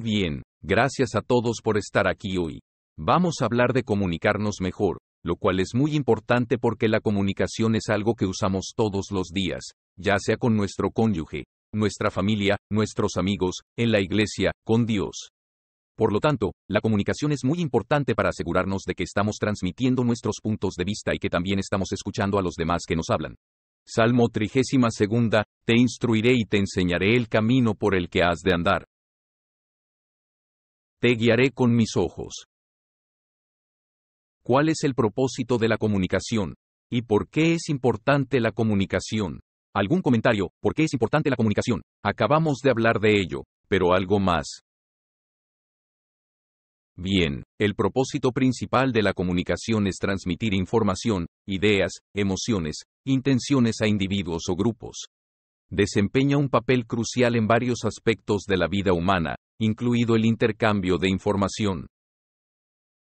Bien, gracias a todos por estar aquí hoy. Vamos a hablar de comunicarnos mejor, lo cual es muy importante porque la comunicación es algo que usamos todos los días, ya sea con nuestro cónyuge, nuestra familia, nuestros amigos, en la iglesia, con Dios. Por lo tanto, la comunicación es muy importante para asegurarnos de que estamos transmitiendo nuestros puntos de vista y que también estamos escuchando a los demás que nos hablan. Salmo 32, Te instruiré y te enseñaré el camino por el que has de andar. Te guiaré con mis ojos. ¿Cuál es el propósito de la comunicación? ¿Y por qué es importante la comunicación? ¿Algún comentario? ¿Por qué es importante la comunicación? Acabamos de hablar de ello, pero algo más. Bien, el propósito principal de la comunicación es transmitir información, ideas, emociones, intenciones a individuos o grupos desempeña un papel crucial en varios aspectos de la vida humana, incluido el intercambio de información.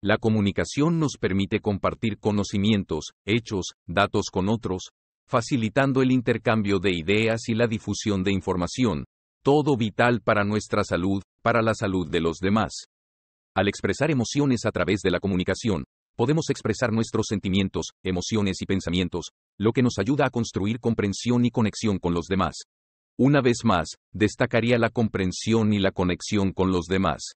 La comunicación nos permite compartir conocimientos, hechos, datos con otros, facilitando el intercambio de ideas y la difusión de información, todo vital para nuestra salud, para la salud de los demás. Al expresar emociones a través de la comunicación, podemos expresar nuestros sentimientos, emociones y pensamientos, lo que nos ayuda a construir comprensión y conexión con los demás. Una vez más, destacaría la comprensión y la conexión con los demás.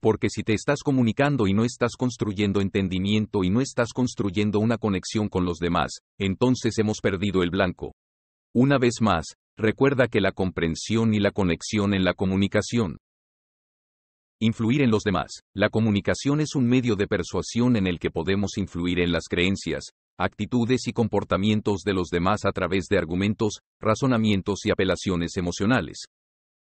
Porque si te estás comunicando y no estás construyendo entendimiento y no estás construyendo una conexión con los demás, entonces hemos perdido el blanco. Una vez más, recuerda que la comprensión y la conexión en la comunicación. Influir en los demás. La comunicación es un medio de persuasión en el que podemos influir en las creencias, actitudes y comportamientos de los demás a través de argumentos, razonamientos y apelaciones emocionales.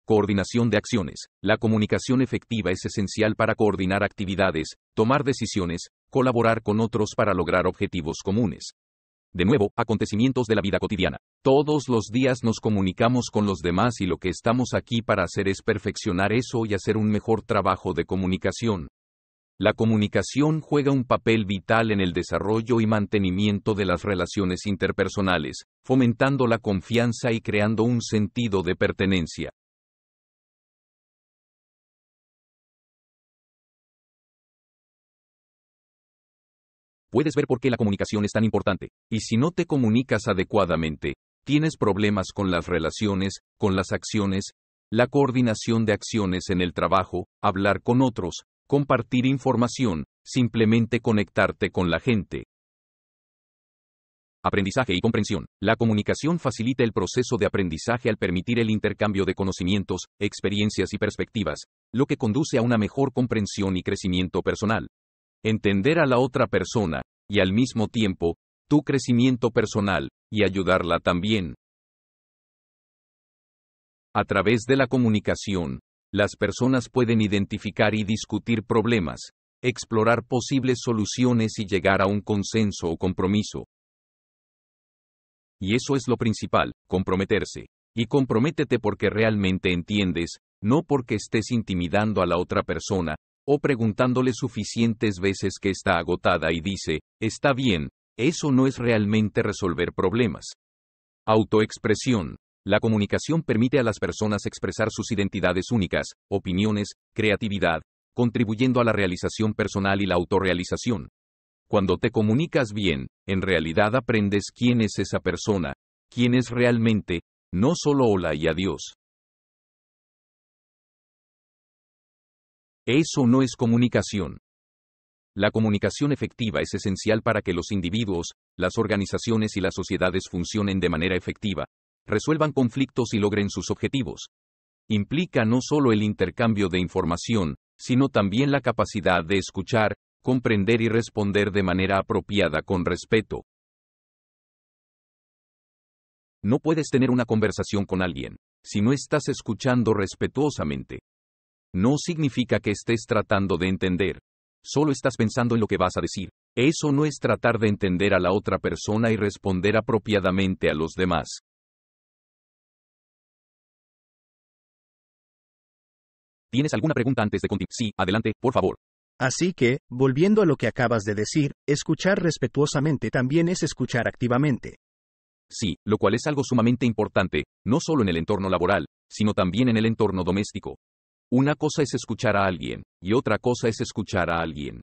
Coordinación de acciones. La comunicación efectiva es esencial para coordinar actividades, tomar decisiones, colaborar con otros para lograr objetivos comunes. De nuevo, acontecimientos de la vida cotidiana. Todos los días nos comunicamos con los demás y lo que estamos aquí para hacer es perfeccionar eso y hacer un mejor trabajo de comunicación. La comunicación juega un papel vital en el desarrollo y mantenimiento de las relaciones interpersonales, fomentando la confianza y creando un sentido de pertenencia. Puedes ver por qué la comunicación es tan importante, y si no te comunicas adecuadamente, tienes problemas con las relaciones, con las acciones, la coordinación de acciones en el trabajo, hablar con otros, compartir información, simplemente conectarte con la gente. Aprendizaje y comprensión. La comunicación facilita el proceso de aprendizaje al permitir el intercambio de conocimientos, experiencias y perspectivas, lo que conduce a una mejor comprensión y crecimiento personal. Entender a la otra persona, y al mismo tiempo, tu crecimiento personal, y ayudarla también. A través de la comunicación, las personas pueden identificar y discutir problemas, explorar posibles soluciones y llegar a un consenso o compromiso. Y eso es lo principal, comprometerse. Y comprométete porque realmente entiendes, no porque estés intimidando a la otra persona, o preguntándole suficientes veces que está agotada y dice, está bien, eso no es realmente resolver problemas. Autoexpresión. La comunicación permite a las personas expresar sus identidades únicas, opiniones, creatividad, contribuyendo a la realización personal y la autorrealización. Cuando te comunicas bien, en realidad aprendes quién es esa persona, quién es realmente, no solo hola y adiós. Eso no es comunicación. La comunicación efectiva es esencial para que los individuos, las organizaciones y las sociedades funcionen de manera efectiva, resuelvan conflictos y logren sus objetivos. Implica no solo el intercambio de información, sino también la capacidad de escuchar, comprender y responder de manera apropiada con respeto. No puedes tener una conversación con alguien si no estás escuchando respetuosamente. No significa que estés tratando de entender, solo estás pensando en lo que vas a decir. Eso no es tratar de entender a la otra persona y responder apropiadamente a los demás. ¿Tienes alguna pregunta antes de continuar? Sí, adelante, por favor. Así que, volviendo a lo que acabas de decir, escuchar respetuosamente también es escuchar activamente. Sí, lo cual es algo sumamente importante, no solo en el entorno laboral, sino también en el entorno doméstico. Una cosa es escuchar a alguien, y otra cosa es escuchar a alguien.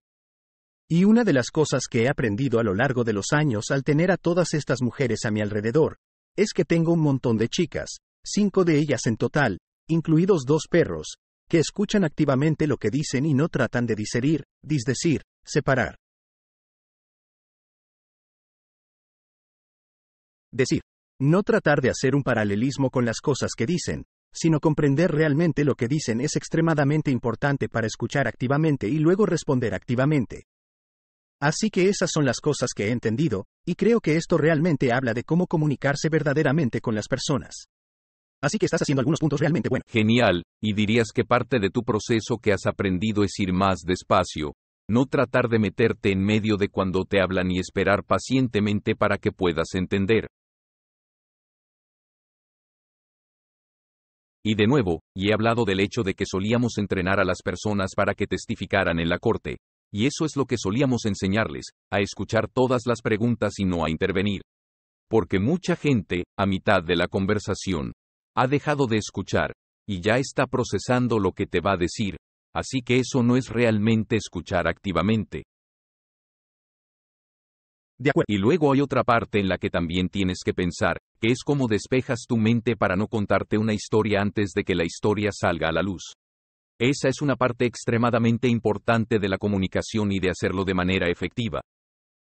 Y una de las cosas que he aprendido a lo largo de los años al tener a todas estas mujeres a mi alrededor, es que tengo un montón de chicas, cinco de ellas en total, incluidos dos perros, que escuchan activamente lo que dicen y no tratan de diserir, disdecir, separar. Decir. No tratar de hacer un paralelismo con las cosas que dicen, sino comprender realmente lo que dicen es extremadamente importante para escuchar activamente y luego responder activamente. Así que esas son las cosas que he entendido, y creo que esto realmente habla de cómo comunicarse verdaderamente con las personas. Así que estás haciendo algunos puntos realmente buenos. Genial, y dirías que parte de tu proceso que has aprendido es ir más despacio, no tratar de meterte en medio de cuando te hablan y esperar pacientemente para que puedas entender. Y de nuevo, y he hablado del hecho de que solíamos entrenar a las personas para que testificaran en la corte, y eso es lo que solíamos enseñarles, a escuchar todas las preguntas y no a intervenir. Porque mucha gente, a mitad de la conversación, ha dejado de escuchar, y ya está procesando lo que te va a decir, así que eso no es realmente escuchar activamente. Y luego hay otra parte en la que también tienes que pensar, que es cómo despejas tu mente para no contarte una historia antes de que la historia salga a la luz. Esa es una parte extremadamente importante de la comunicación y de hacerlo de manera efectiva.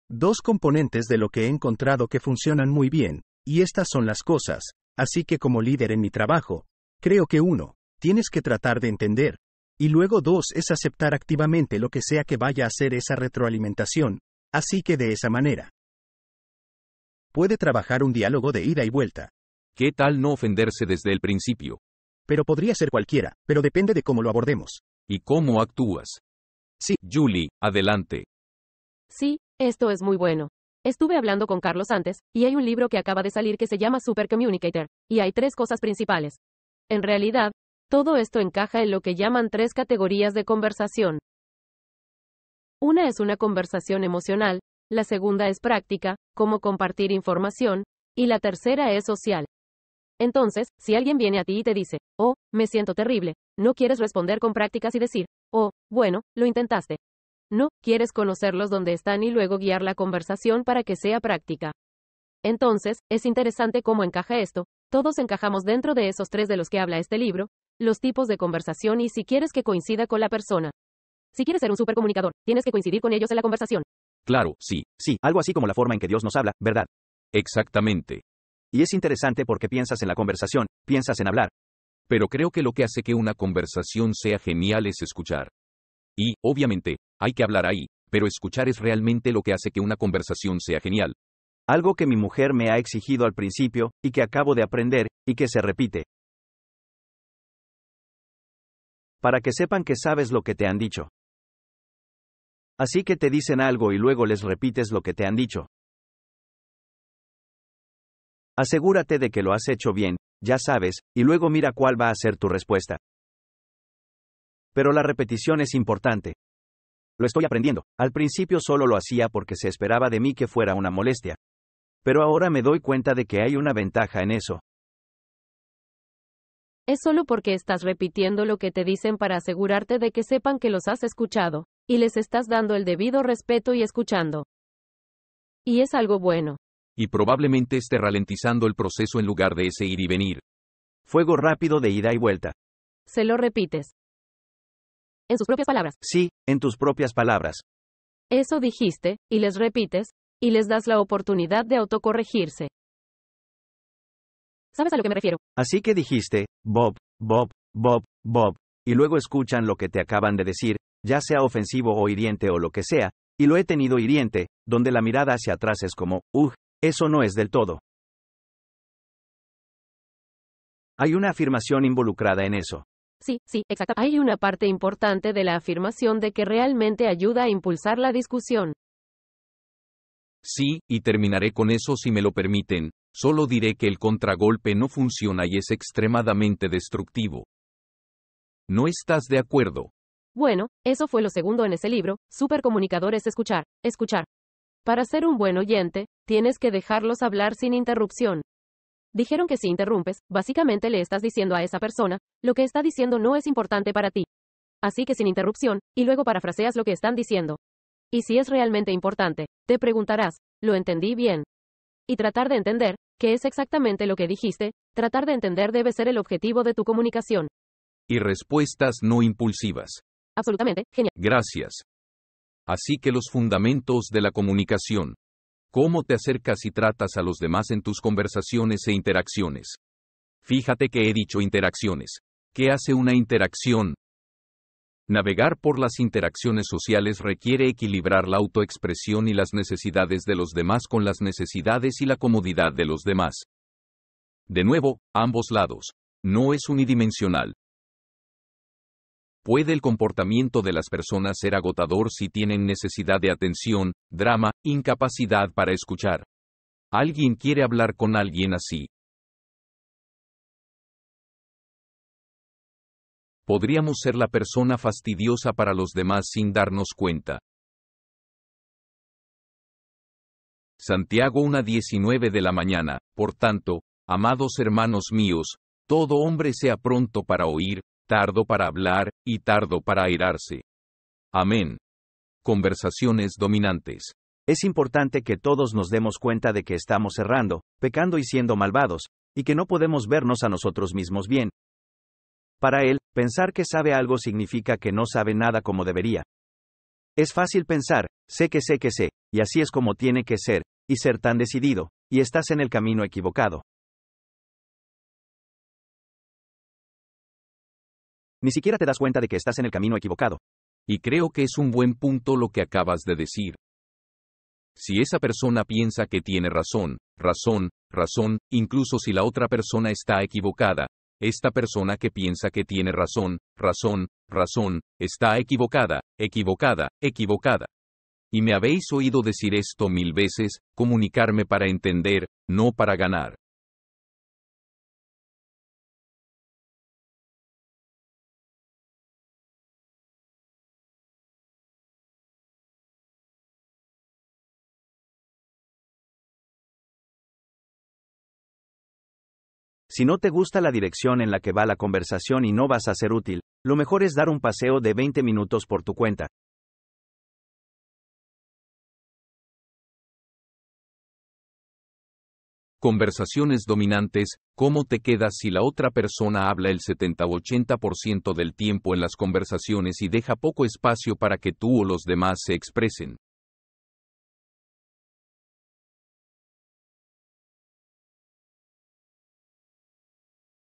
Dos componentes de lo que he encontrado que funcionan muy bien, y estas son las cosas, Así que como líder en mi trabajo, creo que uno, tienes que tratar de entender. Y luego dos es aceptar activamente lo que sea que vaya a hacer esa retroalimentación, así que de esa manera. Puede trabajar un diálogo de ida y vuelta. ¿Qué tal no ofenderse desde el principio? Pero podría ser cualquiera, pero depende de cómo lo abordemos. ¿Y cómo actúas? Sí. Julie, adelante. Sí, esto es muy bueno. Estuve hablando con Carlos antes, y hay un libro que acaba de salir que se llama Super Communicator, y hay tres cosas principales. En realidad, todo esto encaja en lo que llaman tres categorías de conversación. Una es una conversación emocional, la segunda es práctica, como compartir información, y la tercera es social. Entonces, si alguien viene a ti y te dice, oh, me siento terrible, no quieres responder con prácticas y decir, oh, bueno, lo intentaste, no, quieres conocerlos donde están y luego guiar la conversación para que sea práctica. Entonces, es interesante cómo encaja esto. Todos encajamos dentro de esos tres de los que habla este libro, los tipos de conversación y si quieres que coincida con la persona. Si quieres ser un supercomunicador, tienes que coincidir con ellos en la conversación. Claro, sí, sí, algo así como la forma en que Dios nos habla, ¿verdad? Exactamente. Y es interesante porque piensas en la conversación, piensas en hablar. Pero creo que lo que hace que una conversación sea genial es escuchar. Y, obviamente, hay que hablar ahí, pero escuchar es realmente lo que hace que una conversación sea genial. Algo que mi mujer me ha exigido al principio, y que acabo de aprender, y que se repite. Para que sepan que sabes lo que te han dicho. Así que te dicen algo y luego les repites lo que te han dicho. Asegúrate de que lo has hecho bien, ya sabes, y luego mira cuál va a ser tu respuesta pero la repetición es importante. Lo estoy aprendiendo. Al principio solo lo hacía porque se esperaba de mí que fuera una molestia. Pero ahora me doy cuenta de que hay una ventaja en eso. Es solo porque estás repitiendo lo que te dicen para asegurarte de que sepan que los has escuchado, y les estás dando el debido respeto y escuchando. Y es algo bueno. Y probablemente esté ralentizando el proceso en lugar de ese ir y venir. Fuego rápido de ida y vuelta. Se lo repites. En sus propias palabras. Sí, en tus propias palabras. Eso dijiste, y les repites, y les das la oportunidad de autocorregirse. ¿Sabes a lo que me refiero? Así que dijiste, Bob, Bob, Bob, Bob, y luego escuchan lo que te acaban de decir, ya sea ofensivo o hiriente o lo que sea, y lo he tenido hiriente, donde la mirada hacia atrás es como, ugh, eso no es del todo. Hay una afirmación involucrada en eso. Sí, sí, exacto. Hay una parte importante de la afirmación de que realmente ayuda a impulsar la discusión. Sí, y terminaré con eso si me lo permiten, solo diré que el contragolpe no funciona y es extremadamente destructivo. ¿No estás de acuerdo? Bueno, eso fue lo segundo en ese libro, Supercomunicadores es escuchar, escuchar. Para ser un buen oyente, tienes que dejarlos hablar sin interrupción. Dijeron que si interrumpes, básicamente le estás diciendo a esa persona, lo que está diciendo no es importante para ti. Así que sin interrupción, y luego parafraseas lo que están diciendo. Y si es realmente importante, te preguntarás, ¿lo entendí bien? Y tratar de entender, que es exactamente lo que dijiste, tratar de entender debe ser el objetivo de tu comunicación. Y respuestas no impulsivas. Absolutamente, genial. Gracias. Así que los fundamentos de la comunicación cómo te acercas y tratas a los demás en tus conversaciones e interacciones. Fíjate que he dicho interacciones. ¿Qué hace una interacción? Navegar por las interacciones sociales requiere equilibrar la autoexpresión y las necesidades de los demás con las necesidades y la comodidad de los demás. De nuevo, ambos lados. No es unidimensional. Puede el comportamiento de las personas ser agotador si tienen necesidad de atención, drama, incapacidad para escuchar. Alguien quiere hablar con alguien así. Podríamos ser la persona fastidiosa para los demás sin darnos cuenta. Santiago 1.19 de la mañana, por tanto, amados hermanos míos, todo hombre sea pronto para oír, tardo para hablar, y tardo para airarse. Amén. Conversaciones dominantes. Es importante que todos nos demos cuenta de que estamos errando, pecando y siendo malvados, y que no podemos vernos a nosotros mismos bien. Para él, pensar que sabe algo significa que no sabe nada como debería. Es fácil pensar, sé que sé que sé, y así es como tiene que ser, y ser tan decidido, y estás en el camino equivocado. Ni siquiera te das cuenta de que estás en el camino equivocado. Y creo que es un buen punto lo que acabas de decir. Si esa persona piensa que tiene razón, razón, razón, incluso si la otra persona está equivocada, esta persona que piensa que tiene razón, razón, razón, está equivocada, equivocada, equivocada. Y me habéis oído decir esto mil veces, comunicarme para entender, no para ganar. Si no te gusta la dirección en la que va la conversación y no vas a ser útil, lo mejor es dar un paseo de 20 minutos por tu cuenta. Conversaciones dominantes, ¿cómo te quedas si la otra persona habla el 70-80% del tiempo en las conversaciones y deja poco espacio para que tú o los demás se expresen?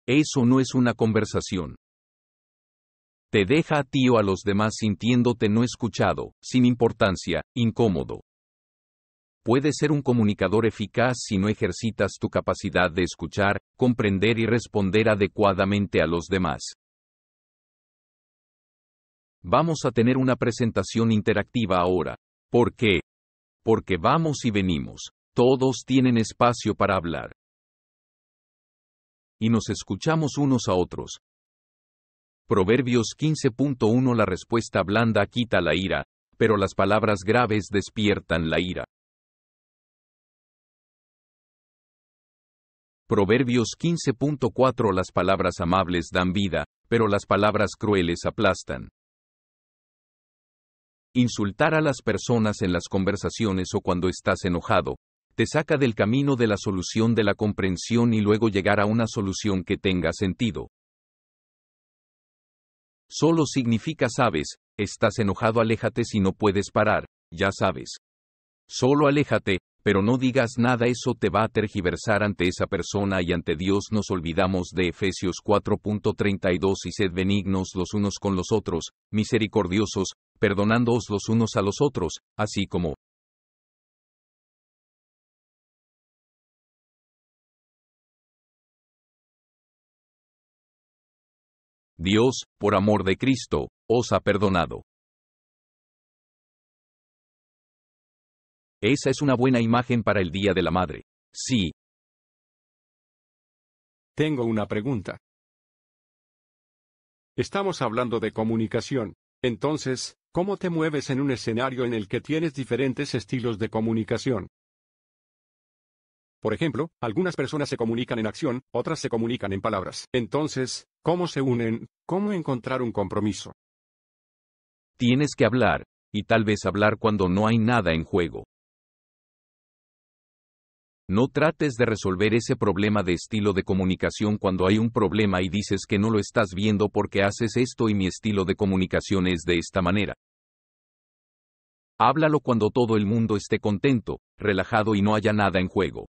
Eso no es una conversación. Te deja a ti o a los demás sintiéndote no escuchado, sin importancia, incómodo. Puedes ser un comunicador eficaz si no ejercitas tu capacidad de escuchar, comprender y responder adecuadamente a los demás. Vamos a tener una presentación interactiva ahora. ¿Por qué? Porque vamos y venimos. Todos tienen espacio para hablar y nos escuchamos unos a otros. Proverbios 15.1 La respuesta blanda quita la ira, pero las palabras graves despiertan la ira. Proverbios 15.4 Las palabras amables dan vida, pero las palabras crueles aplastan. Insultar a las personas en las conversaciones o cuando estás enojado, te saca del camino de la solución de la comprensión y luego llegar a una solución que tenga sentido. Solo significa sabes, estás enojado, aléjate si no puedes parar, ya sabes. Solo aléjate, pero no digas nada, eso te va a tergiversar ante esa persona y ante Dios nos olvidamos de Efesios 4.32 y sed benignos los unos con los otros, misericordiosos, perdonándoos los unos a los otros, así como, Dios, por amor de Cristo, os ha perdonado. Esa es una buena imagen para el Día de la Madre. Sí. Tengo una pregunta. Estamos hablando de comunicación. Entonces, ¿cómo te mueves en un escenario en el que tienes diferentes estilos de comunicación? Por ejemplo, algunas personas se comunican en acción, otras se comunican en palabras. Entonces, ¿Cómo se unen? ¿Cómo encontrar un compromiso? Tienes que hablar, y tal vez hablar cuando no hay nada en juego. No trates de resolver ese problema de estilo de comunicación cuando hay un problema y dices que no lo estás viendo porque haces esto y mi estilo de comunicación es de esta manera. Háblalo cuando todo el mundo esté contento, relajado y no haya nada en juego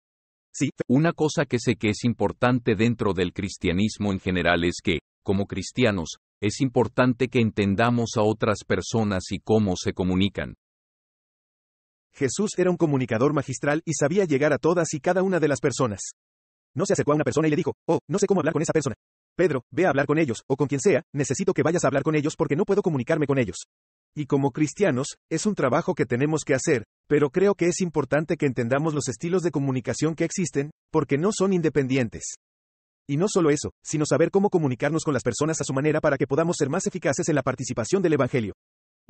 una cosa que sé que es importante dentro del cristianismo en general es que, como cristianos, es importante que entendamos a otras personas y cómo se comunican. Jesús era un comunicador magistral y sabía llegar a todas y cada una de las personas. No se acercó a una persona y le dijo, oh, no sé cómo hablar con esa persona. Pedro, ve a hablar con ellos, o con quien sea, necesito que vayas a hablar con ellos porque no puedo comunicarme con ellos. Y como cristianos, es un trabajo que tenemos que hacer, pero creo que es importante que entendamos los estilos de comunicación que existen, porque no son independientes. Y no solo eso, sino saber cómo comunicarnos con las personas a su manera para que podamos ser más eficaces en la participación del Evangelio.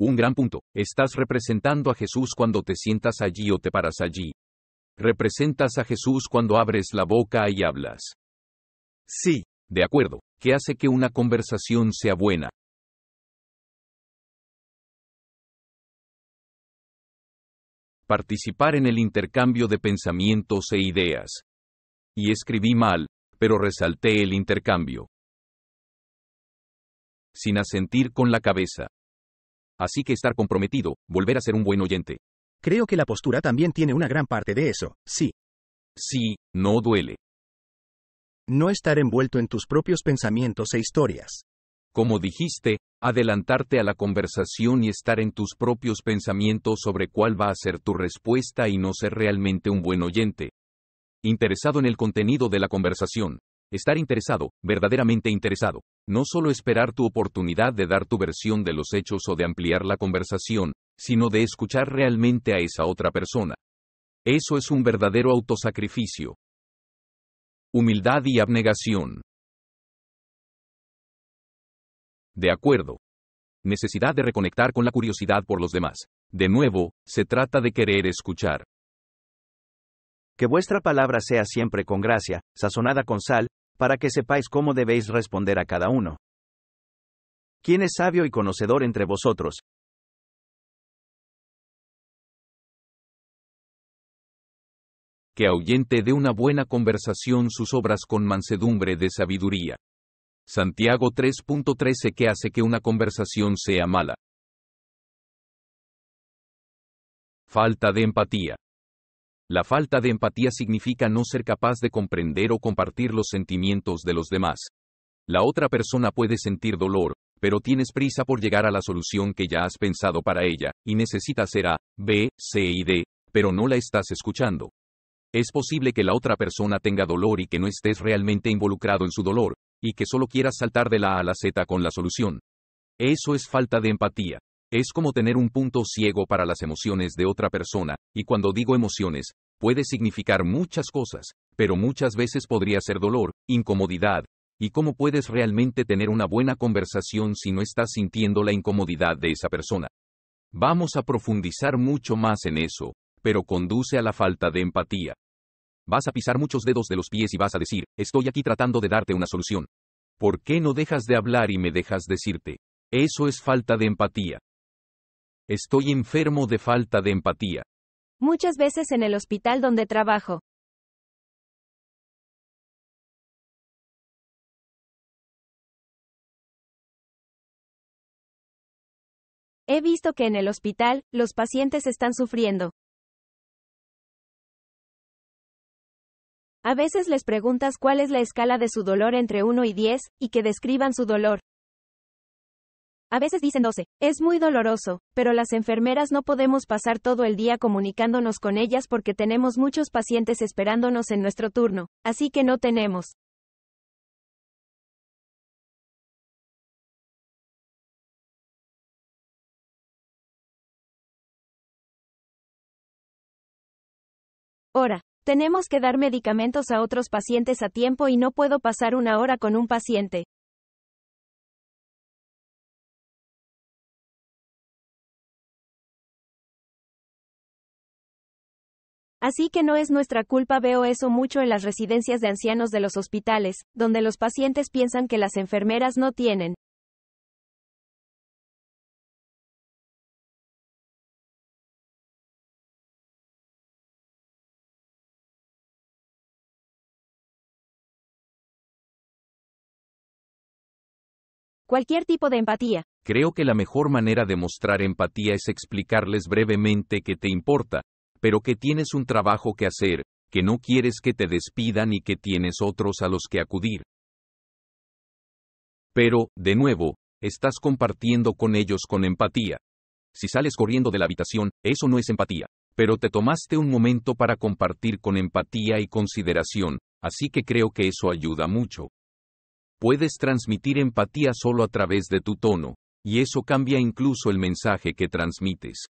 Un gran punto. Estás representando a Jesús cuando te sientas allí o te paras allí. Representas a Jesús cuando abres la boca y hablas. Sí. De acuerdo. ¿Qué hace que una conversación sea buena? participar en el intercambio de pensamientos e ideas. Y escribí mal, pero resalté el intercambio. Sin asentir con la cabeza. Así que estar comprometido, volver a ser un buen oyente. Creo que la postura también tiene una gran parte de eso, sí. Sí, no duele. No estar envuelto en tus propios pensamientos e historias. Como dijiste, adelantarte a la conversación y estar en tus propios pensamientos sobre cuál va a ser tu respuesta y no ser realmente un buen oyente. Interesado en el contenido de la conversación. Estar interesado, verdaderamente interesado. No solo esperar tu oportunidad de dar tu versión de los hechos o de ampliar la conversación, sino de escuchar realmente a esa otra persona. Eso es un verdadero autosacrificio. Humildad y abnegación. De acuerdo. Necesidad de reconectar con la curiosidad por los demás. De nuevo, se trata de querer escuchar. Que vuestra palabra sea siempre con gracia, sazonada con sal, para que sepáis cómo debéis responder a cada uno. ¿Quién es sabio y conocedor entre vosotros? Que ahuyente de una buena conversación sus obras con mansedumbre de sabiduría. Santiago 3.13 que hace que una conversación sea mala. Falta de empatía. La falta de empatía significa no ser capaz de comprender o compartir los sentimientos de los demás. La otra persona puede sentir dolor, pero tienes prisa por llegar a la solución que ya has pensado para ella, y necesitas ser A, B, C y D, pero no la estás escuchando. Es posible que la otra persona tenga dolor y que no estés realmente involucrado en su dolor, y que solo quieras saltar de la A a la Z con la solución. Eso es falta de empatía. Es como tener un punto ciego para las emociones de otra persona, y cuando digo emociones, puede significar muchas cosas, pero muchas veces podría ser dolor, incomodidad, y cómo puedes realmente tener una buena conversación si no estás sintiendo la incomodidad de esa persona. Vamos a profundizar mucho más en eso, pero conduce a la falta de empatía. Vas a pisar muchos dedos de los pies y vas a decir, estoy aquí tratando de darte una solución. ¿Por qué no dejas de hablar y me dejas decirte? Eso es falta de empatía. Estoy enfermo de falta de empatía. Muchas veces en el hospital donde trabajo. He visto que en el hospital, los pacientes están sufriendo. A veces les preguntas cuál es la escala de su dolor entre 1 y 10, y que describan su dolor. A veces dicen 12. Es muy doloroso, pero las enfermeras no podemos pasar todo el día comunicándonos con ellas porque tenemos muchos pacientes esperándonos en nuestro turno, así que no tenemos. Hora. Tenemos que dar medicamentos a otros pacientes a tiempo y no puedo pasar una hora con un paciente. Así que no es nuestra culpa, veo eso mucho en las residencias de ancianos de los hospitales, donde los pacientes piensan que las enfermeras no tienen Cualquier tipo de empatía. Creo que la mejor manera de mostrar empatía es explicarles brevemente que te importa, pero que tienes un trabajo que hacer, que no quieres que te despidan y que tienes otros a los que acudir. Pero, de nuevo, estás compartiendo con ellos con empatía. Si sales corriendo de la habitación, eso no es empatía. Pero te tomaste un momento para compartir con empatía y consideración, así que creo que eso ayuda mucho. Puedes transmitir empatía solo a través de tu tono, y eso cambia incluso el mensaje que transmites.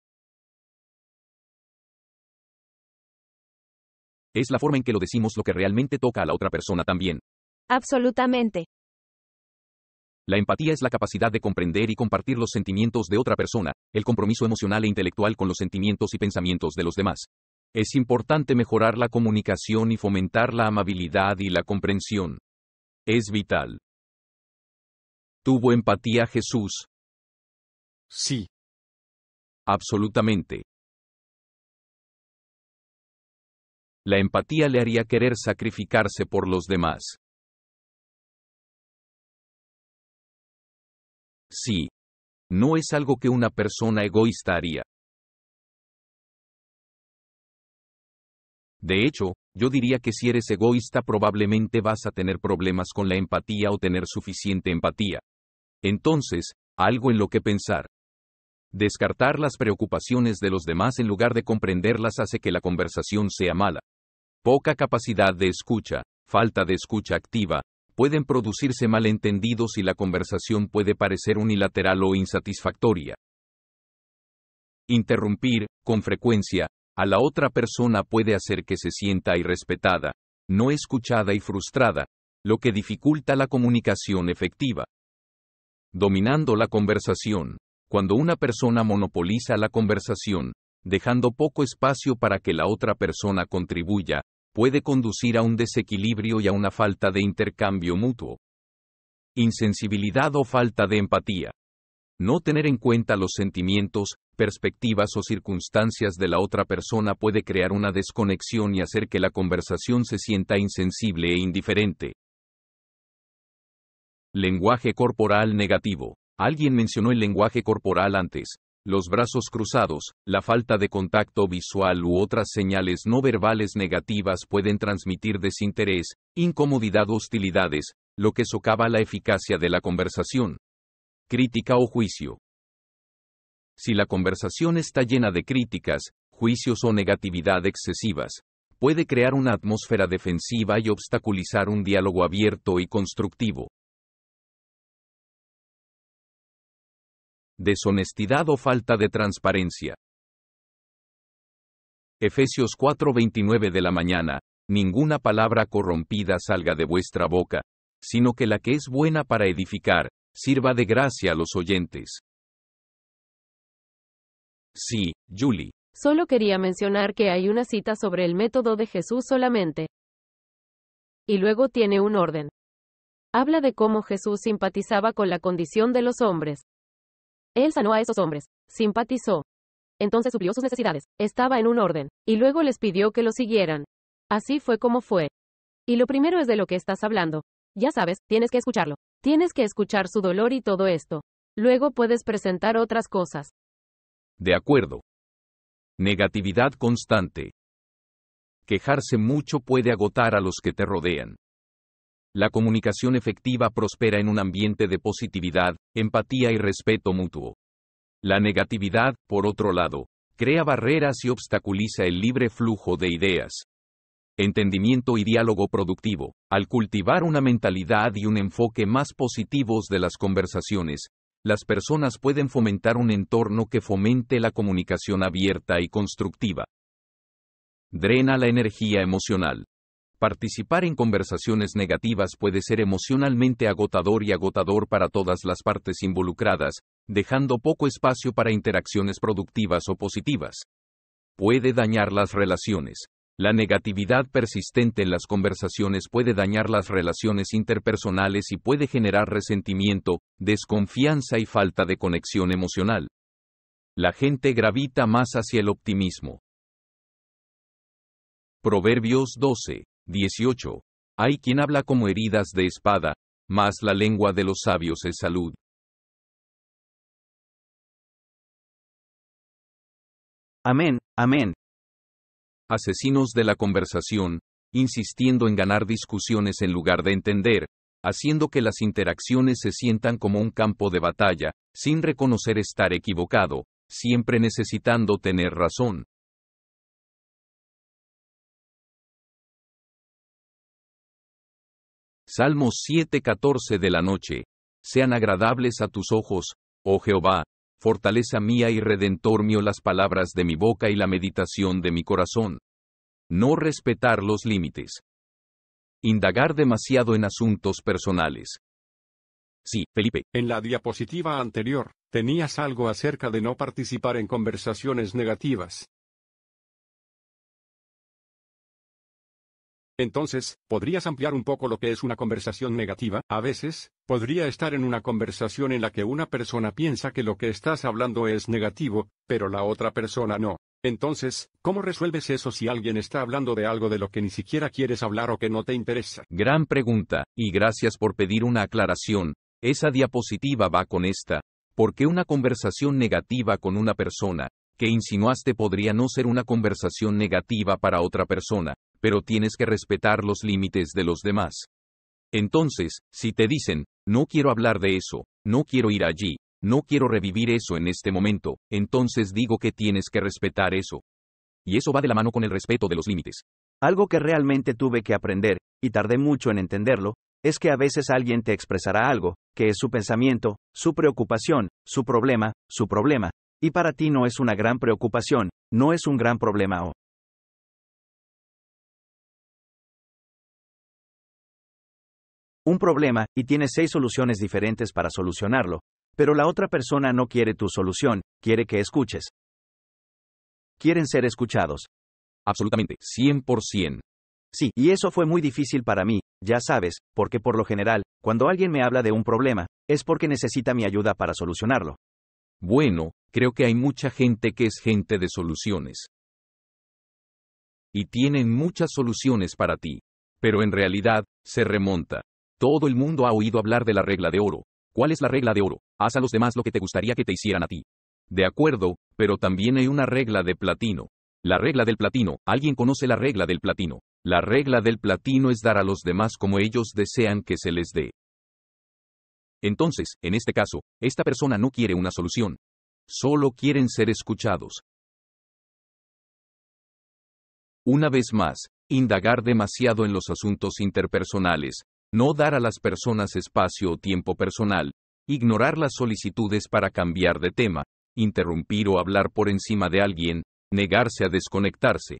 Es la forma en que lo decimos lo que realmente toca a la otra persona también. Absolutamente. La empatía es la capacidad de comprender y compartir los sentimientos de otra persona, el compromiso emocional e intelectual con los sentimientos y pensamientos de los demás. Es importante mejorar la comunicación y fomentar la amabilidad y la comprensión. Es vital. ¿Tuvo empatía Jesús? Sí. Absolutamente. La empatía le haría querer sacrificarse por los demás. Sí. No es algo que una persona egoísta haría. De hecho, yo diría que si eres egoísta probablemente vas a tener problemas con la empatía o tener suficiente empatía. Entonces, algo en lo que pensar. Descartar las preocupaciones de los demás en lugar de comprenderlas hace que la conversación sea mala. Poca capacidad de escucha, falta de escucha activa, pueden producirse malentendidos y la conversación puede parecer unilateral o insatisfactoria. Interrumpir, con frecuencia, a la otra persona puede hacer que se sienta irrespetada, no escuchada y frustrada, lo que dificulta la comunicación efectiva. Dominando la conversación. Cuando una persona monopoliza la conversación, dejando poco espacio para que la otra persona contribuya, puede conducir a un desequilibrio y a una falta de intercambio mutuo. Insensibilidad o falta de empatía. No tener en cuenta los sentimientos, perspectivas o circunstancias de la otra persona puede crear una desconexión y hacer que la conversación se sienta insensible e indiferente. Lenguaje corporal negativo. Alguien mencionó el lenguaje corporal antes. Los brazos cruzados, la falta de contacto visual u otras señales no verbales negativas pueden transmitir desinterés, incomodidad o hostilidades, lo que socava la eficacia de la conversación. Crítica o juicio. Si la conversación está llena de críticas, juicios o negatividad excesivas, puede crear una atmósfera defensiva y obstaculizar un diálogo abierto y constructivo. Deshonestidad o falta de transparencia. Efesios 4:29 de la mañana, ninguna palabra corrompida salga de vuestra boca, sino que la que es buena para edificar, sirva de gracia a los oyentes. Sí, Julie. Solo quería mencionar que hay una cita sobre el método de Jesús solamente. Y luego tiene un orden. Habla de cómo Jesús simpatizaba con la condición de los hombres. Él sanó a esos hombres, simpatizó. Entonces suplió sus necesidades, estaba en un orden, y luego les pidió que lo siguieran. Así fue como fue. Y lo primero es de lo que estás hablando. Ya sabes, tienes que escucharlo. Tienes que escuchar su dolor y todo esto. Luego puedes presentar otras cosas. De acuerdo. Negatividad constante. Quejarse mucho puede agotar a los que te rodean. La comunicación efectiva prospera en un ambiente de positividad, empatía y respeto mutuo. La negatividad, por otro lado, crea barreras y obstaculiza el libre flujo de ideas. Entendimiento y diálogo productivo. Al cultivar una mentalidad y un enfoque más positivos de las conversaciones, las personas pueden fomentar un entorno que fomente la comunicación abierta y constructiva. Drena la energía emocional. Participar en conversaciones negativas puede ser emocionalmente agotador y agotador para todas las partes involucradas, dejando poco espacio para interacciones productivas o positivas. Puede dañar las relaciones. La negatividad persistente en las conversaciones puede dañar las relaciones interpersonales y puede generar resentimiento, desconfianza y falta de conexión emocional. La gente gravita más hacia el optimismo. Proverbios 12, 18. Hay quien habla como heridas de espada, mas la lengua de los sabios es salud. Amén, amén asesinos de la conversación, insistiendo en ganar discusiones en lugar de entender, haciendo que las interacciones se sientan como un campo de batalla, sin reconocer estar equivocado, siempre necesitando tener razón. Salmos 7:14 de la noche. Sean agradables a tus ojos, oh Jehová, fortaleza mía y redentor mío las palabras de mi boca y la meditación de mi corazón. No respetar los límites. Indagar demasiado en asuntos personales. Sí, Felipe. En la diapositiva anterior, tenías algo acerca de no participar en conversaciones negativas. Entonces, ¿podrías ampliar un poco lo que es una conversación negativa? A veces, podría estar en una conversación en la que una persona piensa que lo que estás hablando es negativo, pero la otra persona no. Entonces, ¿cómo resuelves eso si alguien está hablando de algo de lo que ni siquiera quieres hablar o que no te interesa? Gran pregunta, y gracias por pedir una aclaración. Esa diapositiva va con esta. ¿Por qué una conversación negativa con una persona, que insinuaste podría no ser una conversación negativa para otra persona? pero tienes que respetar los límites de los demás. Entonces, si te dicen, no quiero hablar de eso, no quiero ir allí, no quiero revivir eso en este momento, entonces digo que tienes que respetar eso. Y eso va de la mano con el respeto de los límites. Algo que realmente tuve que aprender, y tardé mucho en entenderlo, es que a veces alguien te expresará algo, que es su pensamiento, su preocupación, su problema, su problema, y para ti no es una gran preocupación, no es un gran problema o, un problema y tienes seis soluciones diferentes para solucionarlo, pero la otra persona no quiere tu solución, quiere que escuches. Quieren ser escuchados. Absolutamente, 100%. Sí, y eso fue muy difícil para mí, ya sabes, porque por lo general, cuando alguien me habla de un problema, es porque necesita mi ayuda para solucionarlo. Bueno, creo que hay mucha gente que es gente de soluciones. Y tienen muchas soluciones para ti. Pero en realidad, se remonta todo el mundo ha oído hablar de la regla de oro. ¿Cuál es la regla de oro? Haz a los demás lo que te gustaría que te hicieran a ti. De acuerdo, pero también hay una regla de platino. La regla del platino, alguien conoce la regla del platino. La regla del platino es dar a los demás como ellos desean que se les dé. Entonces, en este caso, esta persona no quiere una solución. Solo quieren ser escuchados. Una vez más, indagar demasiado en los asuntos interpersonales, no dar a las personas espacio o tiempo personal, ignorar las solicitudes para cambiar de tema, interrumpir o hablar por encima de alguien, negarse a desconectarse.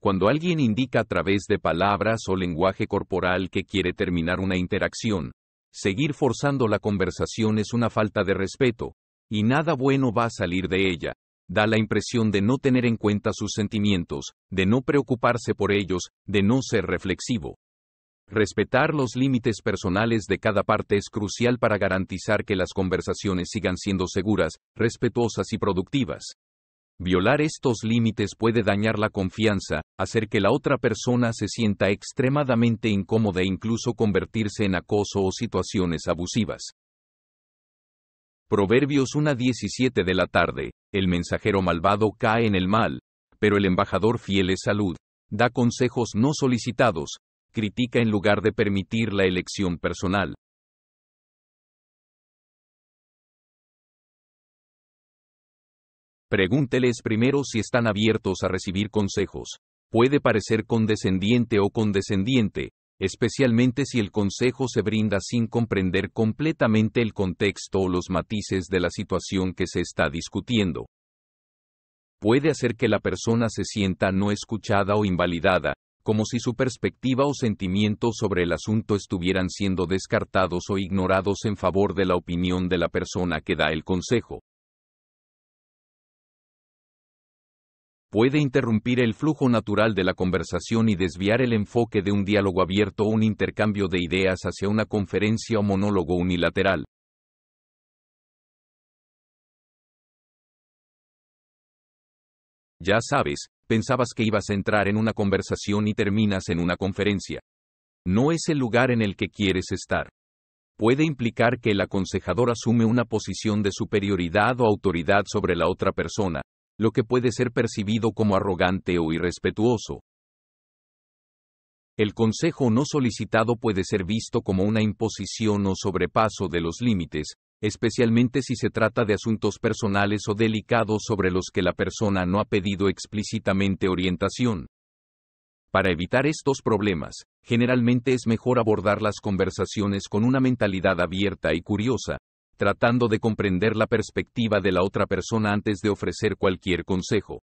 Cuando alguien indica a través de palabras o lenguaje corporal que quiere terminar una interacción, seguir forzando la conversación es una falta de respeto, y nada bueno va a salir de ella da la impresión de no tener en cuenta sus sentimientos, de no preocuparse por ellos, de no ser reflexivo. Respetar los límites personales de cada parte es crucial para garantizar que las conversaciones sigan siendo seguras, respetuosas y productivas. Violar estos límites puede dañar la confianza, hacer que la otra persona se sienta extremadamente incómoda e incluso convertirse en acoso o situaciones abusivas. Proverbios 1.17 de la tarde, el mensajero malvado cae en el mal, pero el embajador fiel es salud, da consejos no solicitados, critica en lugar de permitir la elección personal. Pregúnteles primero si están abiertos a recibir consejos. Puede parecer condescendiente o condescendiente, especialmente si el consejo se brinda sin comprender completamente el contexto o los matices de la situación que se está discutiendo. Puede hacer que la persona se sienta no escuchada o invalidada, como si su perspectiva o sentimiento sobre el asunto estuvieran siendo descartados o ignorados en favor de la opinión de la persona que da el consejo. puede interrumpir el flujo natural de la conversación y desviar el enfoque de un diálogo abierto o un intercambio de ideas hacia una conferencia o monólogo unilateral. Ya sabes, pensabas que ibas a entrar en una conversación y terminas en una conferencia. No es el lugar en el que quieres estar. Puede implicar que el aconsejador asume una posición de superioridad o autoridad sobre la otra persona, lo que puede ser percibido como arrogante o irrespetuoso. El consejo no solicitado puede ser visto como una imposición o sobrepaso de los límites, especialmente si se trata de asuntos personales o delicados sobre los que la persona no ha pedido explícitamente orientación. Para evitar estos problemas, generalmente es mejor abordar las conversaciones con una mentalidad abierta y curiosa, tratando de comprender la perspectiva de la otra persona antes de ofrecer cualquier consejo.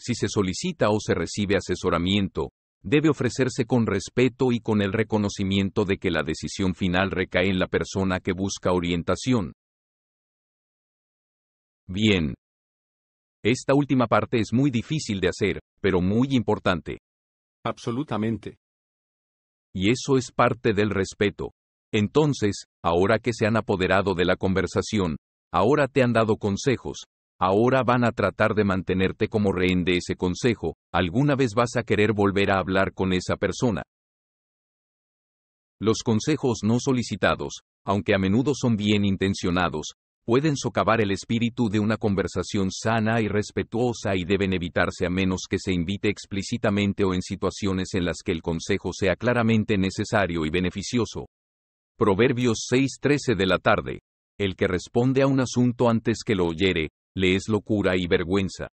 Si se solicita o se recibe asesoramiento, debe ofrecerse con respeto y con el reconocimiento de que la decisión final recae en la persona que busca orientación. Bien. Esta última parte es muy difícil de hacer, pero muy importante. Absolutamente. Y eso es parte del respeto. Entonces, ahora que se han apoderado de la conversación, ahora te han dado consejos, ahora van a tratar de mantenerte como rehén de ese consejo, alguna vez vas a querer volver a hablar con esa persona. Los consejos no solicitados, aunque a menudo son bien intencionados, pueden socavar el espíritu de una conversación sana y respetuosa y deben evitarse a menos que se invite explícitamente o en situaciones en las que el consejo sea claramente necesario y beneficioso. Proverbios 6:13 de la tarde. El que responde a un asunto antes que lo oyere, le es locura y vergüenza.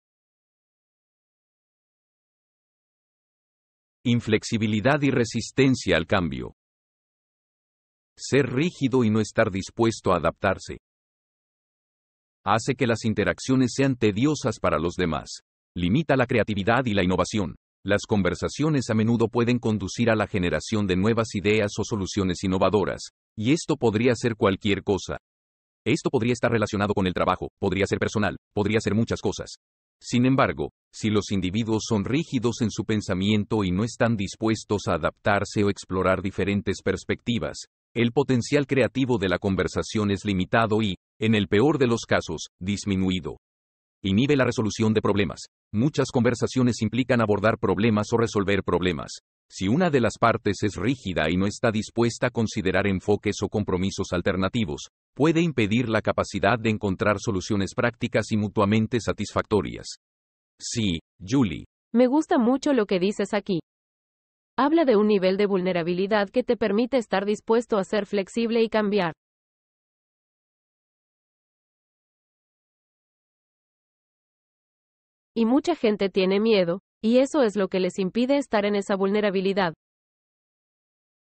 Inflexibilidad y resistencia al cambio. Ser rígido y no estar dispuesto a adaptarse. Hace que las interacciones sean tediosas para los demás. Limita la creatividad y la innovación. Las conversaciones a menudo pueden conducir a la generación de nuevas ideas o soluciones innovadoras, y esto podría ser cualquier cosa. Esto podría estar relacionado con el trabajo, podría ser personal, podría ser muchas cosas. Sin embargo, si los individuos son rígidos en su pensamiento y no están dispuestos a adaptarse o explorar diferentes perspectivas, el potencial creativo de la conversación es limitado y, en el peor de los casos, disminuido. Inhibe la resolución de problemas, Muchas conversaciones implican abordar problemas o resolver problemas. Si una de las partes es rígida y no está dispuesta a considerar enfoques o compromisos alternativos, puede impedir la capacidad de encontrar soluciones prácticas y mutuamente satisfactorias. Sí, Julie. Me gusta mucho lo que dices aquí. Habla de un nivel de vulnerabilidad que te permite estar dispuesto a ser flexible y cambiar. Y mucha gente tiene miedo, y eso es lo que les impide estar en esa vulnerabilidad.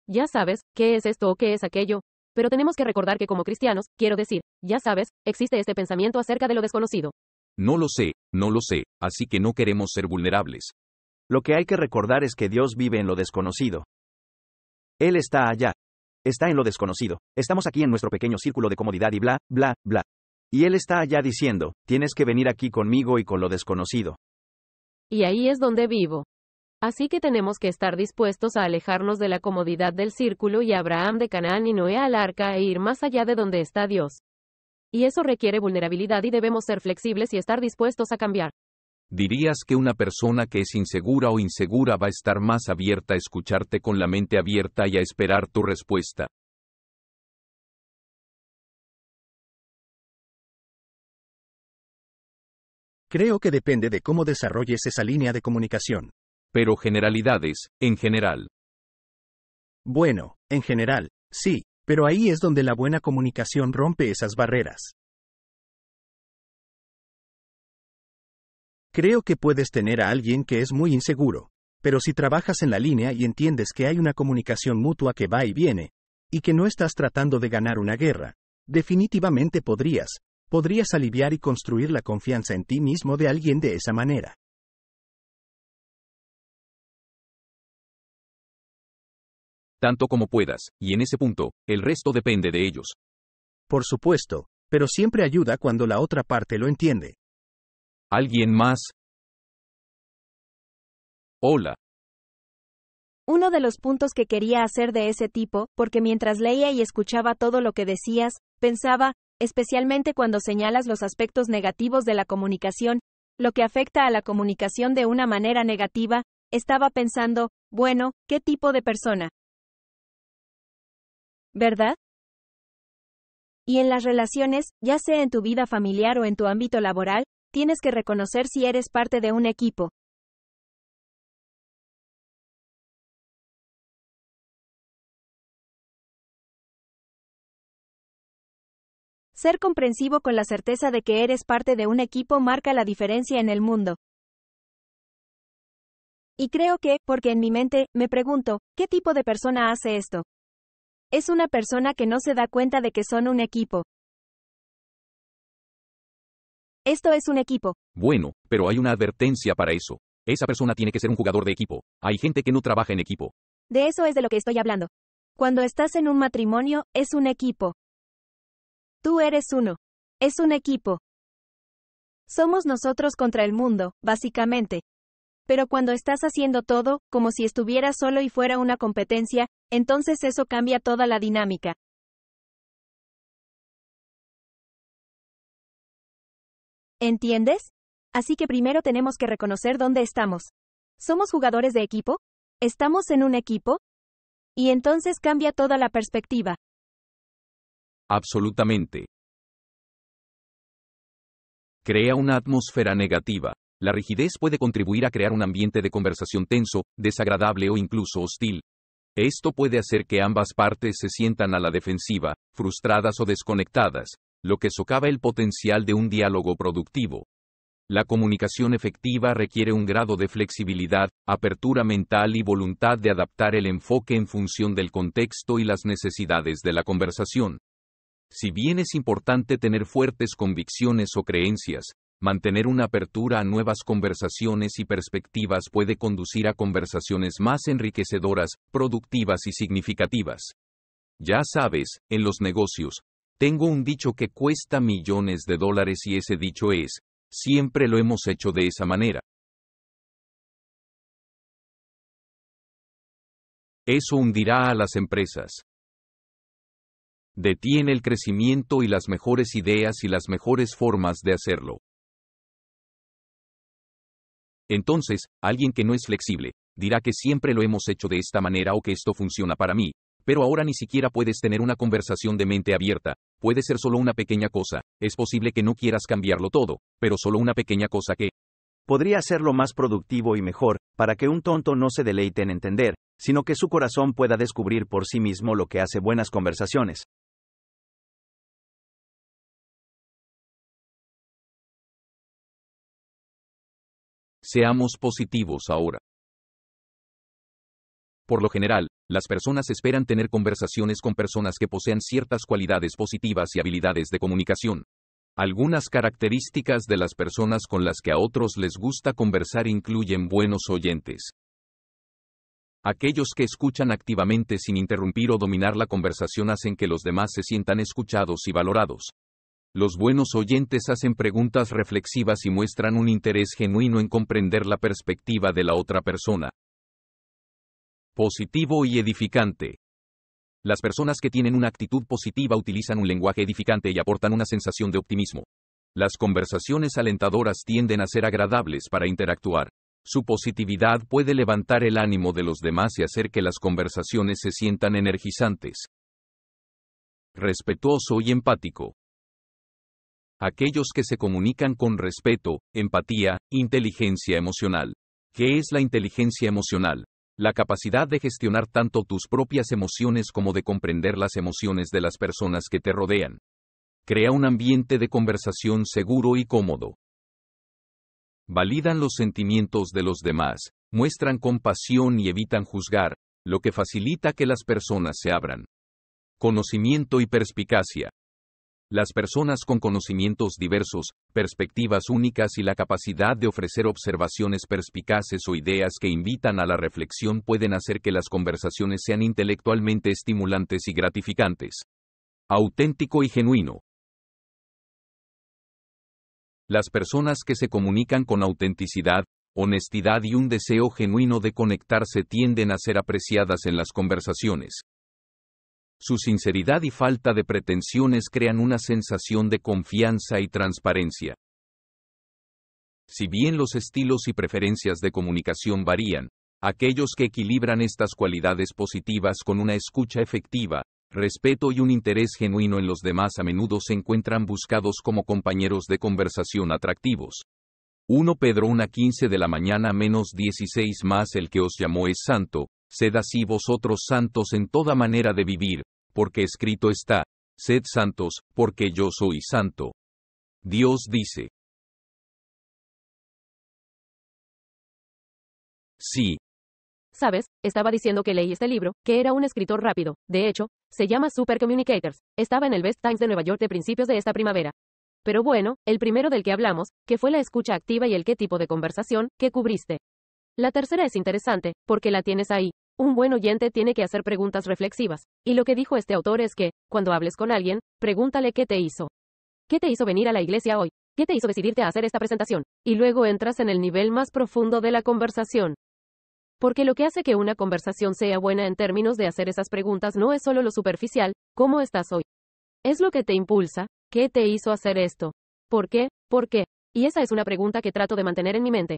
Ya sabes, ¿qué es esto o qué es aquello? Pero tenemos que recordar que como cristianos, quiero decir, ya sabes, existe este pensamiento acerca de lo desconocido. No lo sé, no lo sé, así que no queremos ser vulnerables. Lo que hay que recordar es que Dios vive en lo desconocido. Él está allá. Está en lo desconocido. Estamos aquí en nuestro pequeño círculo de comodidad y bla, bla, bla. Y él está allá diciendo, tienes que venir aquí conmigo y con lo desconocido. Y ahí es donde vivo. Así que tenemos que estar dispuestos a alejarnos de la comodidad del círculo y Abraham de Canaán y Noé al arca e ir más allá de donde está Dios. Y eso requiere vulnerabilidad y debemos ser flexibles y estar dispuestos a cambiar. ¿Dirías que una persona que es insegura o insegura va a estar más abierta a escucharte con la mente abierta y a esperar tu respuesta? Creo que depende de cómo desarrolles esa línea de comunicación. Pero generalidades, en general. Bueno, en general, sí, pero ahí es donde la buena comunicación rompe esas barreras. Creo que puedes tener a alguien que es muy inseguro, pero si trabajas en la línea y entiendes que hay una comunicación mutua que va y viene, y que no estás tratando de ganar una guerra, definitivamente podrías, podrías aliviar y construir la confianza en ti mismo de alguien de esa manera. Tanto como puedas, y en ese punto, el resto depende de ellos. Por supuesto, pero siempre ayuda cuando la otra parte lo entiende. ¿Alguien más? Hola. Uno de los puntos que quería hacer de ese tipo, porque mientras leía y escuchaba todo lo que decías, pensaba, especialmente cuando señalas los aspectos negativos de la comunicación, lo que afecta a la comunicación de una manera negativa, estaba pensando, bueno, ¿qué tipo de persona? ¿Verdad? Y en las relaciones, ya sea en tu vida familiar o en tu ámbito laboral, tienes que reconocer si eres parte de un equipo, Ser comprensivo con la certeza de que eres parte de un equipo marca la diferencia en el mundo. Y creo que, porque en mi mente, me pregunto, ¿qué tipo de persona hace esto? Es una persona que no se da cuenta de que son un equipo. Esto es un equipo. Bueno, pero hay una advertencia para eso. Esa persona tiene que ser un jugador de equipo. Hay gente que no trabaja en equipo. De eso es de lo que estoy hablando. Cuando estás en un matrimonio, es un equipo. Tú eres uno. Es un equipo. Somos nosotros contra el mundo, básicamente. Pero cuando estás haciendo todo, como si estuvieras solo y fuera una competencia, entonces eso cambia toda la dinámica. ¿Entiendes? Así que primero tenemos que reconocer dónde estamos. ¿Somos jugadores de equipo? ¿Estamos en un equipo? Y entonces cambia toda la perspectiva. Absolutamente. Crea una atmósfera negativa. La rigidez puede contribuir a crear un ambiente de conversación tenso, desagradable o incluso hostil. Esto puede hacer que ambas partes se sientan a la defensiva, frustradas o desconectadas, lo que socava el potencial de un diálogo productivo. La comunicación efectiva requiere un grado de flexibilidad, apertura mental y voluntad de adaptar el enfoque en función del contexto y las necesidades de la conversación. Si bien es importante tener fuertes convicciones o creencias, mantener una apertura a nuevas conversaciones y perspectivas puede conducir a conversaciones más enriquecedoras, productivas y significativas. Ya sabes, en los negocios, tengo un dicho que cuesta millones de dólares y ese dicho es, siempre lo hemos hecho de esa manera. Eso hundirá a las empresas detiene el crecimiento y las mejores ideas y las mejores formas de hacerlo. Entonces, alguien que no es flexible, dirá que siempre lo hemos hecho de esta manera o que esto funciona para mí, pero ahora ni siquiera puedes tener una conversación de mente abierta, puede ser solo una pequeña cosa, es posible que no quieras cambiarlo todo, pero solo una pequeña cosa que podría hacerlo más productivo y mejor, para que un tonto no se deleite en entender, sino que su corazón pueda descubrir por sí mismo lo que hace buenas conversaciones. Seamos positivos ahora. Por lo general, las personas esperan tener conversaciones con personas que posean ciertas cualidades positivas y habilidades de comunicación. Algunas características de las personas con las que a otros les gusta conversar incluyen buenos oyentes. Aquellos que escuchan activamente sin interrumpir o dominar la conversación hacen que los demás se sientan escuchados y valorados. Los buenos oyentes hacen preguntas reflexivas y muestran un interés genuino en comprender la perspectiva de la otra persona. Positivo y edificante. Las personas que tienen una actitud positiva utilizan un lenguaje edificante y aportan una sensación de optimismo. Las conversaciones alentadoras tienden a ser agradables para interactuar. Su positividad puede levantar el ánimo de los demás y hacer que las conversaciones se sientan energizantes. Respetuoso y empático aquellos que se comunican con respeto, empatía, inteligencia emocional. ¿Qué es la inteligencia emocional? La capacidad de gestionar tanto tus propias emociones como de comprender las emociones de las personas que te rodean. Crea un ambiente de conversación seguro y cómodo. Validan los sentimientos de los demás, muestran compasión y evitan juzgar, lo que facilita que las personas se abran. Conocimiento y perspicacia. Las personas con conocimientos diversos, perspectivas únicas y la capacidad de ofrecer observaciones perspicaces o ideas que invitan a la reflexión pueden hacer que las conversaciones sean intelectualmente estimulantes y gratificantes. Auténtico y genuino. Las personas que se comunican con autenticidad, honestidad y un deseo genuino de conectarse tienden a ser apreciadas en las conversaciones. Su sinceridad y falta de pretensiones crean una sensación de confianza y transparencia. Si bien los estilos y preferencias de comunicación varían, aquellos que equilibran estas cualidades positivas con una escucha efectiva, respeto y un interés genuino en los demás a menudo se encuentran buscados como compañeros de conversación atractivos. 1 Pedro 1.15 de la mañana menos 16 más el que os llamó es santo, sed así vosotros santos en toda manera de vivir, porque escrito está, sed santos, porque yo soy santo. Dios dice. Sí. Sabes, estaba diciendo que leí este libro, que era un escritor rápido. De hecho, se llama Super Communicators. Estaba en el Best Times de Nueva York de principios de esta primavera. Pero bueno, el primero del que hablamos, que fue la escucha activa y el qué tipo de conversación, que cubriste. La tercera es interesante, porque la tienes ahí, un buen oyente tiene que hacer preguntas reflexivas, y lo que dijo este autor es que, cuando hables con alguien, pregúntale qué te hizo. ¿Qué te hizo venir a la iglesia hoy? ¿Qué te hizo decidirte a hacer esta presentación? Y luego entras en el nivel más profundo de la conversación. Porque lo que hace que una conversación sea buena en términos de hacer esas preguntas no es solo lo superficial, ¿cómo estás hoy? Es lo que te impulsa, ¿qué te hizo hacer esto? ¿Por qué? ¿Por qué? Y esa es una pregunta que trato de mantener en mi mente.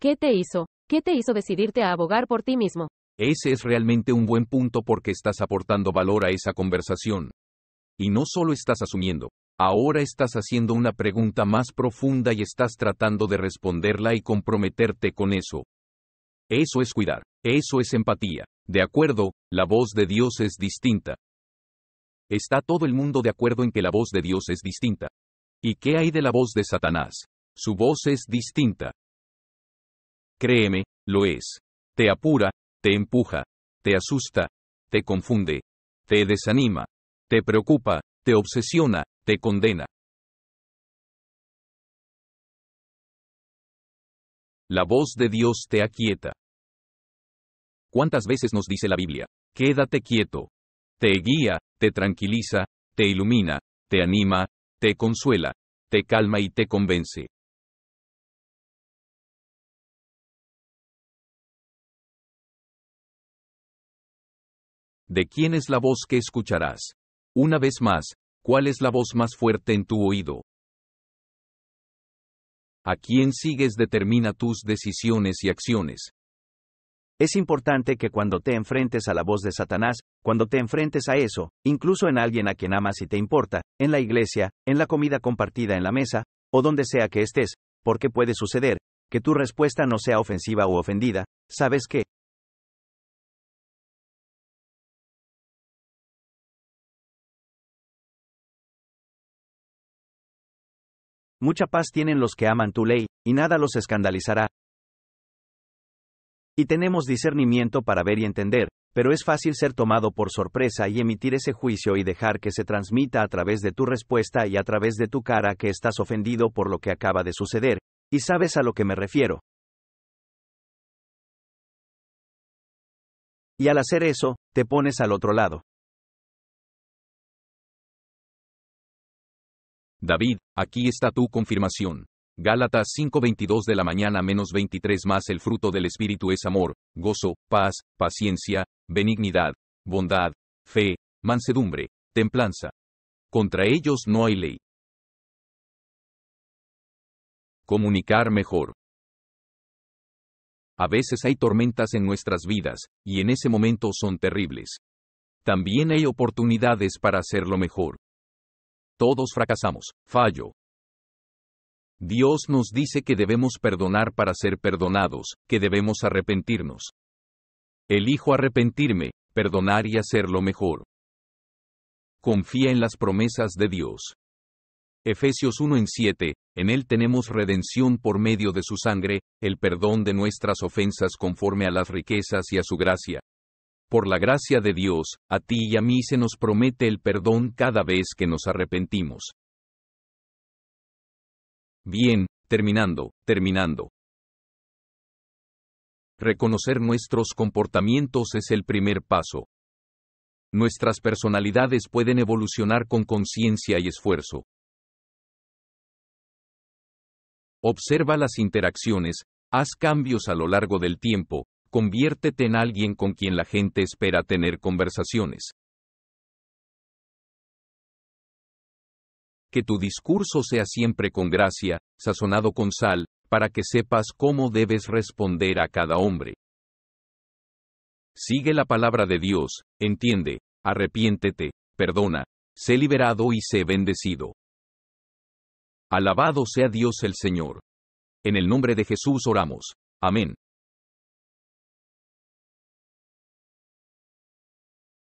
¿Qué te hizo? ¿Qué te hizo decidirte a abogar por ti mismo? Ese es realmente un buen punto porque estás aportando valor a esa conversación. Y no solo estás asumiendo, ahora estás haciendo una pregunta más profunda y estás tratando de responderla y comprometerte con eso. Eso es cuidar, eso es empatía. De acuerdo, la voz de Dios es distinta. Está todo el mundo de acuerdo en que la voz de Dios es distinta. ¿Y qué hay de la voz de Satanás? Su voz es distinta. Créeme, lo es. Te apura, te empuja, te asusta, te confunde, te desanima, te preocupa, te obsesiona, te condena. La voz de Dios te aquieta. ¿Cuántas veces nos dice la Biblia? Quédate quieto. Te guía, te tranquiliza, te ilumina, te anima, te consuela, te calma y te convence. ¿De quién es la voz que escucharás? Una vez más, ¿cuál es la voz más fuerte en tu oído? A quién sigues determina tus decisiones y acciones. Es importante que cuando te enfrentes a la voz de Satanás, cuando te enfrentes a eso, incluso en alguien a quien amas y te importa, en la iglesia, en la comida compartida en la mesa, o donde sea que estés, porque puede suceder, que tu respuesta no sea ofensiva o ofendida, sabes que, Mucha paz tienen los que aman tu ley, y nada los escandalizará. Y tenemos discernimiento para ver y entender, pero es fácil ser tomado por sorpresa y emitir ese juicio y dejar que se transmita a través de tu respuesta y a través de tu cara que estás ofendido por lo que acaba de suceder, y sabes a lo que me refiero. Y al hacer eso, te pones al otro lado. David, aquí está tu confirmación. Gálatas 5:22 de la mañana menos 23 más el fruto del Espíritu es amor, gozo, paz, paciencia, benignidad, bondad, fe, mansedumbre, templanza. Contra ellos no hay ley. Comunicar mejor. A veces hay tormentas en nuestras vidas, y en ese momento son terribles. También hay oportunidades para hacerlo mejor. Todos fracasamos. Fallo. Dios nos dice que debemos perdonar para ser perdonados, que debemos arrepentirnos. Elijo arrepentirme, perdonar y hacerlo mejor. Confía en las promesas de Dios. Efesios 1 en 7, en Él tenemos redención por medio de su sangre, el perdón de nuestras ofensas conforme a las riquezas y a su gracia, por la gracia de Dios, a ti y a mí se nos promete el perdón cada vez que nos arrepentimos. Bien, terminando, terminando. Reconocer nuestros comportamientos es el primer paso. Nuestras personalidades pueden evolucionar con conciencia y esfuerzo. Observa las interacciones, haz cambios a lo largo del tiempo, Conviértete en alguien con quien la gente espera tener conversaciones. Que tu discurso sea siempre con gracia, sazonado con sal, para que sepas cómo debes responder a cada hombre. Sigue la palabra de Dios, entiende, arrepiéntete, perdona, sé liberado y sé bendecido. Alabado sea Dios el Señor. En el nombre de Jesús oramos. Amén.